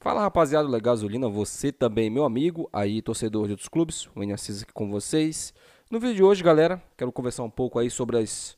Fala rapaziada do Gasolina, você também meu amigo, aí torcedor de outros clubes, o Assis aqui com vocês. No vídeo de hoje, galera, quero conversar um pouco aí sobre as,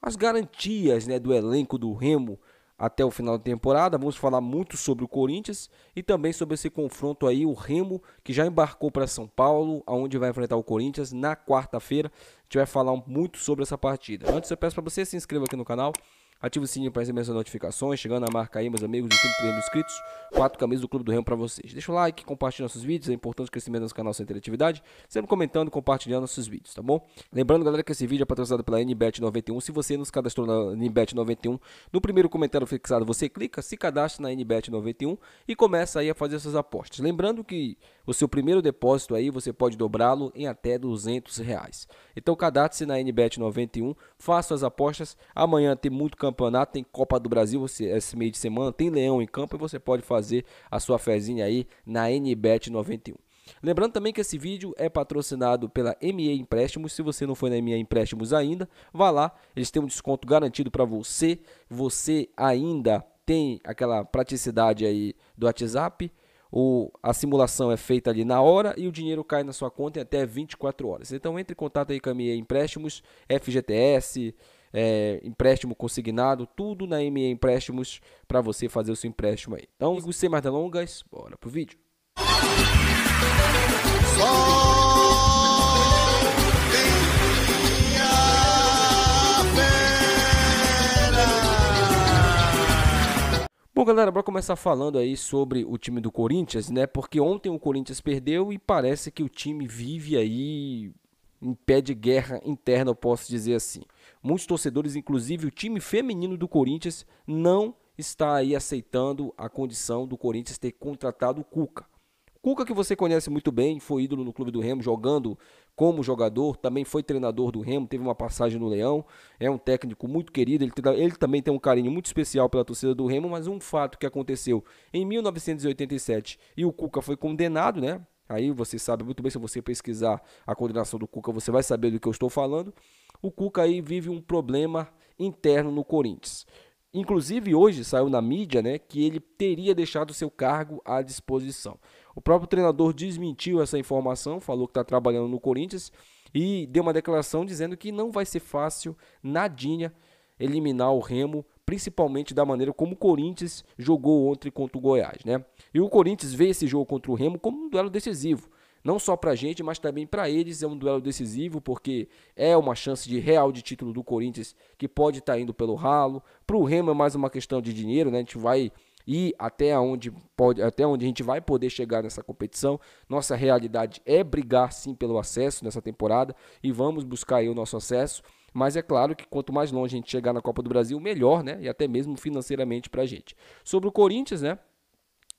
as garantias né, do elenco do Remo até o final da temporada. Vamos falar muito sobre o Corinthians e também sobre esse confronto aí, o Remo que já embarcou para São Paulo, aonde vai enfrentar o Corinthians na quarta-feira. A gente vai falar muito sobre essa partida. Antes eu peço para você se inscreva aqui no canal Ative o sininho para receber as notificações. Chegando a marca aí, meus amigos, de 33 mil inscritos. Quatro camisas do Clube do Remo para vocês. Deixa o like, compartilha nossos vídeos. É importante o crescimento do canal sem interatividade. Sempre comentando, compartilhando nossos vídeos, tá bom? Lembrando, galera, que esse vídeo é patrocinado pela NBet91. Se você nos cadastrou na NBet91, no primeiro comentário fixado você clica, se cadastra na NBet91 e começa aí a fazer suas apostas. Lembrando que o seu primeiro depósito aí você pode dobrá-lo em até 200 reais. Então cadastre-se na NBet91, faça suas apostas. Amanhã tem muito campeonato campeonato, tem Copa do Brasil você, esse meio de semana, tem Leão em campo e você pode fazer a sua fezinha aí na NBET 91. Lembrando também que esse vídeo é patrocinado pela ME Empréstimos. Se você não foi na ME Empréstimos ainda, vá lá, eles têm um desconto garantido para você. Você ainda tem aquela praticidade aí do WhatsApp. O, a simulação é feita ali na hora e o dinheiro cai na sua conta em até 24 horas. Então entre em contato aí com a ME Empréstimos, FGTS, é, empréstimo consignado, tudo na ME Empréstimos para você fazer o seu empréstimo aí. Então, sem mais delongas, bora pro vídeo. Bom, galera, bora começar falando aí sobre o time do Corinthians, né? Porque ontem o Corinthians perdeu e parece que o time vive aí em pé de guerra interna, eu posso dizer assim. Muitos torcedores, inclusive o time feminino do Corinthians, não está aí aceitando a condição do Corinthians ter contratado o Cuca. Cuca que você conhece muito bem, foi ídolo no clube do Remo, jogando como jogador, também foi treinador do Remo, teve uma passagem no Leão, é um técnico muito querido, ele, ele também tem um carinho muito especial pela torcida do Remo, mas um fato que aconteceu em 1987 e o Cuca foi condenado, né, Aí você sabe muito bem, se você pesquisar a coordenação do Cuca, você vai saber do que eu estou falando. O Cuca aí vive um problema interno no Corinthians. Inclusive hoje saiu na mídia, né, que ele teria deixado seu cargo à disposição. O próprio treinador desmentiu essa informação, falou que está trabalhando no Corinthians e deu uma declaração dizendo que não vai ser fácil nadinha eliminar o Remo principalmente da maneira como o Corinthians jogou ontem contra o Goiás, né? E o Corinthians vê esse jogo contra o Remo como um duelo decisivo, não só para a gente, mas também para eles é um duelo decisivo, porque é uma chance de real de título do Corinthians que pode estar tá indo pelo ralo. Para o Remo é mais uma questão de dinheiro, né? A gente vai ir até onde, pode, até onde a gente vai poder chegar nessa competição. Nossa realidade é brigar sim pelo acesso nessa temporada e vamos buscar o nosso acesso. Mas é claro que quanto mais longe a gente chegar na Copa do Brasil, melhor, né? E até mesmo financeiramente para a gente. Sobre o Corinthians, né?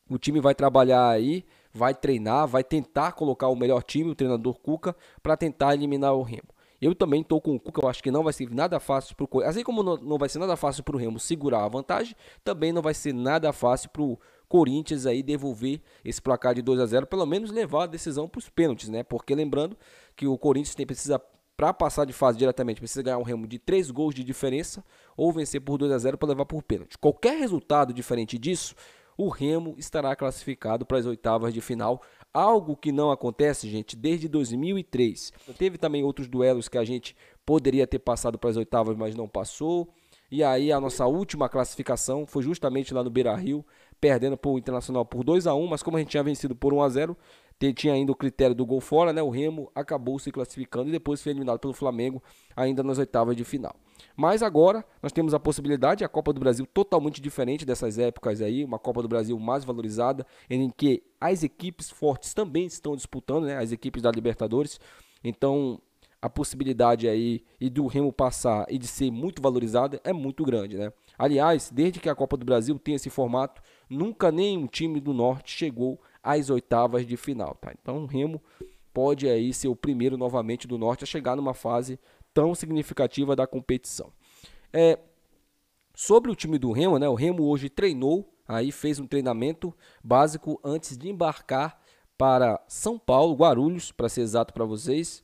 O time vai trabalhar aí, vai treinar, vai tentar colocar o melhor time, o treinador Cuca, para tentar eliminar o Remo. Eu também estou com o Cuca, eu acho que não vai ser nada fácil para o Corinthians. Assim como não vai ser nada fácil para o Remo segurar a vantagem, também não vai ser nada fácil para o Corinthians aí devolver esse placar de 2 a 0 pelo menos levar a decisão para os pênaltis, né? Porque lembrando que o Corinthians tem, precisa para passar de fase diretamente, precisa ganhar um remo de 3 gols de diferença ou vencer por 2 a 0 para levar por pênalti. Qualquer resultado diferente disso, o Remo estará classificado para as oitavas de final, algo que não acontece, gente, desde 2003. Teve também outros duelos que a gente poderia ter passado para as oitavas, mas não passou. E aí a nossa última classificação foi justamente lá no Beira-Rio, perdendo para o Internacional por 2 a 1, mas como a gente tinha vencido por 1 a 0, tinha ainda o critério do gol fora, né? O Remo acabou se classificando e depois foi eliminado pelo Flamengo ainda nas oitavas de final. Mas agora nós temos a possibilidade, a Copa do Brasil totalmente diferente dessas épocas aí, uma Copa do Brasil mais valorizada, em que as equipes fortes também estão disputando, né? As equipes da Libertadores. Então, a possibilidade aí e do Remo passar e de ser muito valorizada é muito grande, né? Aliás, desde que a Copa do Brasil tem esse formato, nunca nenhum time do Norte chegou às oitavas de final. Tá? Então o Remo pode aí ser o primeiro novamente do Norte a chegar numa fase tão significativa da competição. É, sobre o time do Remo, né? O Remo hoje treinou, aí fez um treinamento básico antes de embarcar para São Paulo, Guarulhos, para ser exato para vocês,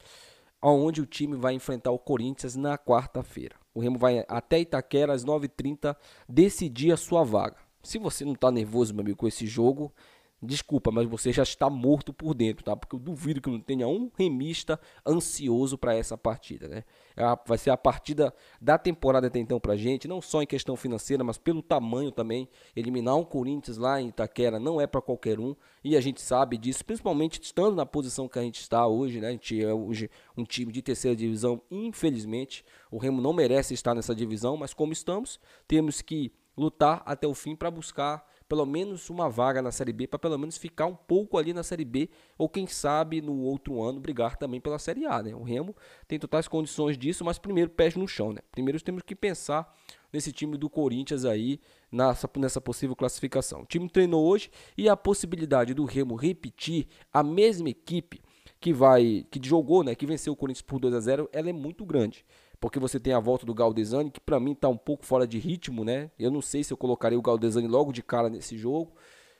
aonde o time vai enfrentar o Corinthians na quarta-feira. O Remo vai até Itaquera às 9h30 decidir a sua vaga. Se você não está nervoso, meu amigo, com esse jogo, Desculpa, mas você já está morto por dentro, tá? Porque eu duvido que não tenha um remista ansioso para essa partida, né? É vai ser a partida da temporada até então para gente, não só em questão financeira, mas pelo tamanho também. Eliminar um Corinthians lá em Itaquera não é para qualquer um, e a gente sabe disso, principalmente estando na posição que a gente está hoje, né? A gente é hoje um time de terceira divisão, infelizmente. O Remo não merece estar nessa divisão, mas como estamos, temos que lutar até o fim para buscar pelo menos uma vaga na Série B, para pelo menos ficar um pouco ali na Série B, ou quem sabe no outro ano brigar também pela Série A. Né? O Remo tem totais condições disso, mas primeiro pés no chão. Né? Primeiro temos que pensar nesse time do Corinthians aí, nessa, nessa possível classificação. O time treinou hoje e a possibilidade do Remo repetir a mesma equipe que vai que jogou, né, que venceu o Corinthians por 2 a 0, ela é muito grande porque você tem a volta do Galdesani, que para mim está um pouco fora de ritmo, né? Eu não sei se eu colocaria o Galdesani logo de cara nesse jogo.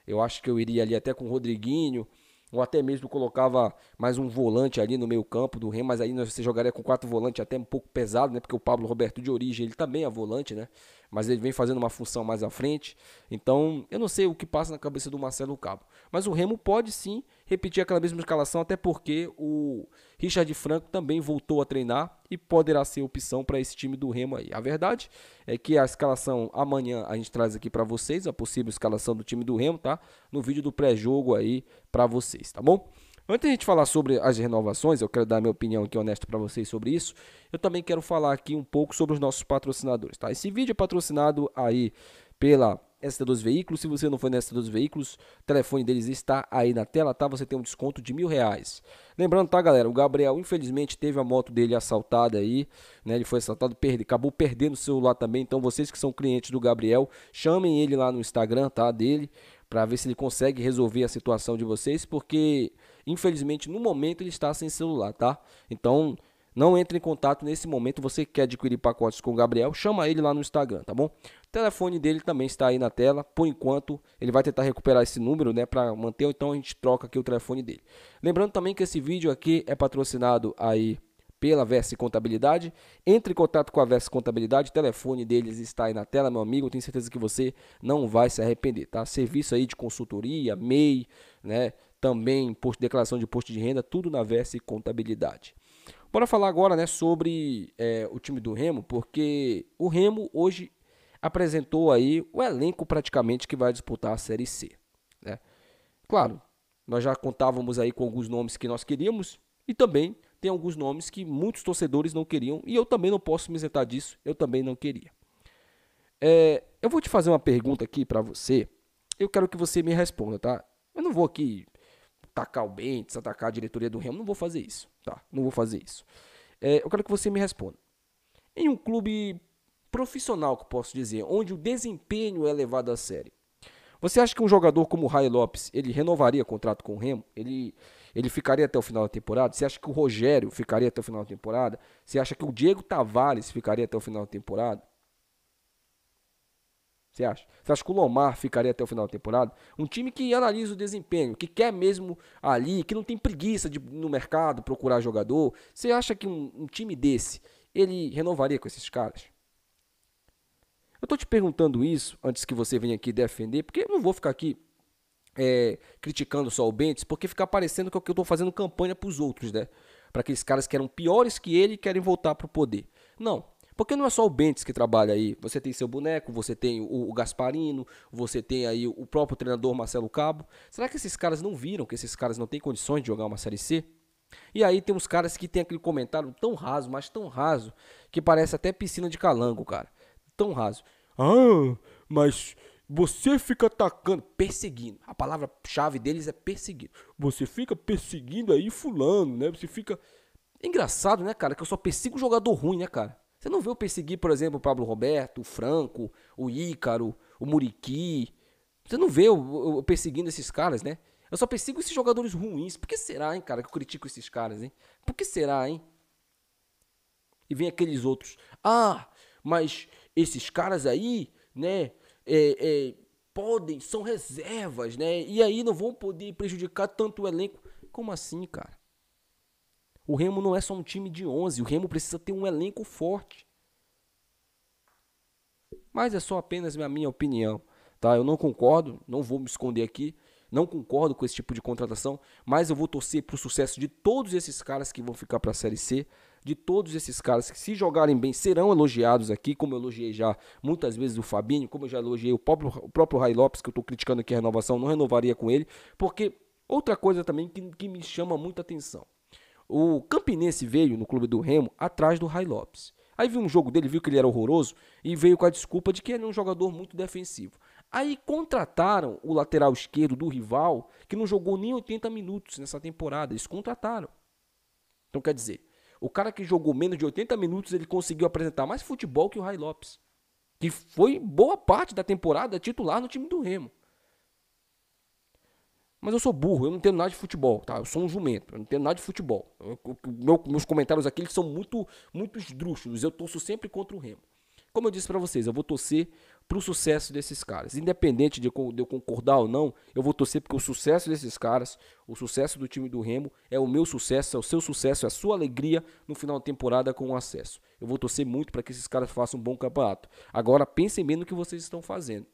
Eu acho que eu iria ali até com o Rodriguinho, ou até mesmo colocava mais um volante ali no meio campo do Remo, mas aí você jogaria com quatro volantes até um pouco pesado, né? Porque o Pablo Roberto de origem, ele também é volante, né? mas ele vem fazendo uma função mais à frente. Então, eu não sei o que passa na cabeça do Marcelo Cabo. Mas o Remo pode sim repetir aquela mesma escalação, até porque o Richard Franco também voltou a treinar e poderá ser opção para esse time do Remo aí. A verdade é que a escalação amanhã a gente traz aqui para vocês, a possível escalação do time do Remo, tá? No vídeo do pré-jogo aí para vocês, tá bom? Antes de a gente falar sobre as renovações, eu quero dar minha opinião aqui honesta para vocês sobre isso. Eu também quero falar aqui um pouco sobre os nossos patrocinadores, tá? Esse vídeo é patrocinado aí pela ST2 Veículos. Se você não foi na ST2 Veículos, o telefone deles está aí na tela, tá? Você tem um desconto de mil reais. Lembrando, tá, galera? O Gabriel, infelizmente, teve a moto dele assaltada aí, né? Ele foi assaltado, perde, acabou perdendo o celular também. Então, vocês que são clientes do Gabriel, chamem ele lá no Instagram, tá? Dele para ver se ele consegue resolver a situação de vocês, porque infelizmente no momento ele está sem celular, tá? Então não entre em contato nesse momento. Você quer adquirir pacotes com o Gabriel, chama ele lá no Instagram, tá bom? O telefone dele também está aí na tela. Por enquanto, ele vai tentar recuperar esse número, né, para manter, então a gente troca aqui o telefone dele. Lembrando também que esse vídeo aqui é patrocinado aí pela Verse Contabilidade. Entre em contato com a Verse Contabilidade, o telefone deles está aí na tela, meu amigo. Tenho certeza que você não vai se arrepender, tá? Serviço aí de consultoria, MEI, né? Também posto, declaração de imposto de renda, tudo na Verse Contabilidade. Bora falar agora né, sobre é, o time do Remo, porque o Remo hoje apresentou aí o elenco praticamente que vai disputar a Série C. Né? Claro, nós já contávamos aí com alguns nomes que nós queríamos e também tem alguns nomes que muitos torcedores não queriam e eu também não posso me isentar disso, eu também não queria. É, eu vou te fazer uma pergunta aqui para você, eu quero que você me responda, tá? Eu não vou aqui atacar o Bentes, atacar a diretoria do Remo, não vou fazer isso, tá? Não vou fazer isso. É, eu quero que você me responda. Em um clube profissional, que posso dizer, onde o desempenho é levado a sério, você acha que um jogador como o Rai Lopes, ele renovaria contrato com o Remo? Ele ele ficaria até o final da temporada? Você acha que o Rogério ficaria até o final da temporada? Você acha que o Diego Tavares ficaria até o final da temporada? Você acha? Você acha que o Lomar ficaria até o final da temporada? Um time que analisa o desempenho, que quer mesmo ali, que não tem preguiça de no mercado procurar jogador. Você acha que um, um time desse ele renovaria com esses caras? Eu tô te perguntando isso antes que você venha aqui defender, porque eu não vou ficar aqui é, criticando só o Bentes, porque fica parecendo que é eu estou fazendo campanha para os outros, né? Para aqueles caras que eram piores que ele e querem voltar para o poder. Não, porque não é só o Bentes que trabalha aí. Você tem seu boneco, você tem o, o, Gasparino, você tem aí o próprio treinador Marcelo Cabo. Será que esses caras não viram que esses caras não têm condições de jogar uma Série C? E aí tem uns caras que tem aquele comentário tão raso, mas tão raso, que parece até piscina de calango, cara. Tão raso. Ah, mas você fica atacando, perseguindo. A palavra-chave deles é perseguindo. Você fica perseguindo aí fulano, né? Você fica. É engraçado, né, cara? Que eu só persigo jogador ruim, né, cara? Você não vê eu perseguir, por exemplo, o Pablo Roberto, o Franco, o Ícaro, o Muriqui. Você não vê eu, eu perseguindo esses caras, né? Eu só persigo esses jogadores ruins. Por que será, hein, cara, que eu critico esses caras, hein? Por que será, hein? E vem aqueles outros. Ah, mas esses caras aí, né? é, é, podem, são reservas, né? E aí não vão poder prejudicar tanto o elenco. Como assim, cara? O Remo não é só um time de 11, o Remo precisa ter um elenco forte. Mas é só apenas a minha opinião, tá? Eu não concordo, não vou me esconder aqui. Não concordo com esse tipo de contratação, mas eu vou torcer para o sucesso de todos esses caras que vão ficar para a Série C, de todos esses caras que, se jogarem bem, serão elogiados aqui, como eu elogiei já muitas vezes o Fabinho, como eu já elogiei o próprio, o próprio Ray Lopes, que eu estou criticando aqui a renovação, não renovaria com ele, porque outra coisa também que, que me chama muita atenção. O Campinense veio no clube do Remo atrás do Ray Lopes. Aí viu um jogo dele, viu que ele era horroroso e veio com a desculpa de que ele é um jogador muito defensivo. Aí contrataram o lateral esquerdo do rival, que não jogou nem 80 minutos nessa temporada. Eles contrataram. Então quer dizer, o cara que jogou menos de 80 minutos, ele conseguiu apresentar mais futebol que o Rai Lopes. Que foi boa parte da temporada titular no time do Remo. Mas eu sou burro, eu não tenho nada de futebol, tá? Eu sou um jumento, eu não tenho nada de futebol. Eu, eu, meu, meus comentários aqui eles são muito, muito esdrúxulos. Eu torço sempre contra o Remo. Como eu disse para vocês, eu vou torcer para o sucesso desses caras. Independente de, de eu concordar ou não, eu vou torcer porque o sucesso desses caras, o sucesso do time do Remo, é o meu sucesso, é o seu sucesso, é a sua alegria no final da temporada com o acesso. Eu vou torcer muito para que esses caras façam um bom campeonato. Agora pensem bem no que vocês estão fazendo.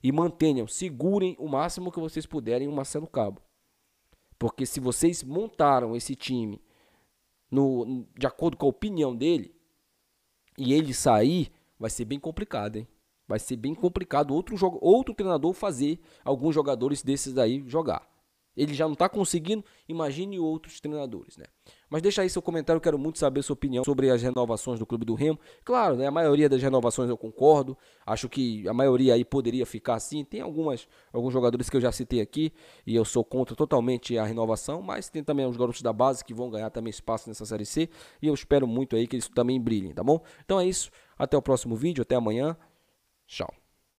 E mantenham, segurem o máximo que vocês puderem o Marcelo Cabo. Porque se vocês montaram esse time no, de acordo com a opinião dele, e ele sair, vai ser bem complicado, hein? Vai ser bem complicado outro, outro treinador fazer alguns jogadores desses daí jogar. Ele já não está conseguindo, imagine outros treinadores, né? Mas deixa aí seu comentário, quero muito saber sua opinião sobre as renovações do Clube do Remo. Claro, né, a maioria das renovações eu concordo, acho que a maioria aí poderia ficar assim. Tem algumas, alguns jogadores que eu já citei aqui e eu sou contra totalmente a renovação, mas tem também os garotos da base que vão ganhar também espaço nessa Série C e eu espero muito aí que eles também brilhem, tá bom? Então é isso, até o próximo vídeo, até amanhã. Tchau.